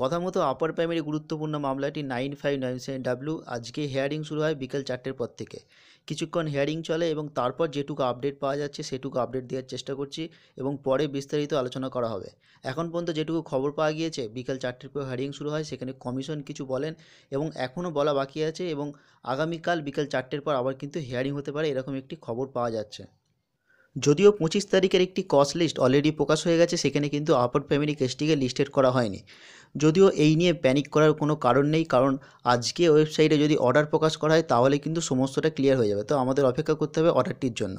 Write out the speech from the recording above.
কথা মতো আপার প্রাইমারি গুরুত্বপূর্ণ মামলাটি nine five nine seven W আজকে হেয়ারিং শুরু হয় বিকেল চারটের পর থেকে কিছুক্ষণ হেয়ারিং চলে এবং তারপর যেটুকু আপডেট পাওয়া যাচ্ছে সেটুকু আপডেট দেওয়ার চেষ্টা করছি এবং পরে বিস্তারিত আলোচনা করা হবে এখন পর্যন্ত যেটুকু খবর পাওয়া গিয়েছে বিকেল চারটের পর হেয়ারিং শুরু হয় সেখানে কমিশন কিছু বলেন এবং এখনও বলা বাকি আছে এবং আগামীকাল বিকেল চারটের পর আবার কিন্তু হেয়ারিং হতে পারে এরকম একটি খবর পাওয়া যাচ্ছে যদিও পঁচিশ তারিখের একটি কস্ট লিস্ট অলরেডি প্রকাশ হয়ে গেছে সেখানে কিন্তু আপার ফ্যামিলি কেসটিকে লিস্টেড করা হয়নি যদিও এই নিয়ে প্যানিক করার কোনো কারণ নেই কারণ আজকে ওয়েবসাইটে যদি অর্ডার প্রকাশ করা হয় তাহলে কিন্তু সমস্তটা ক্লিয়ার হয়ে যাবে তো আমাদের অপেক্ষা করতে হবে অর্ডারটির জন্য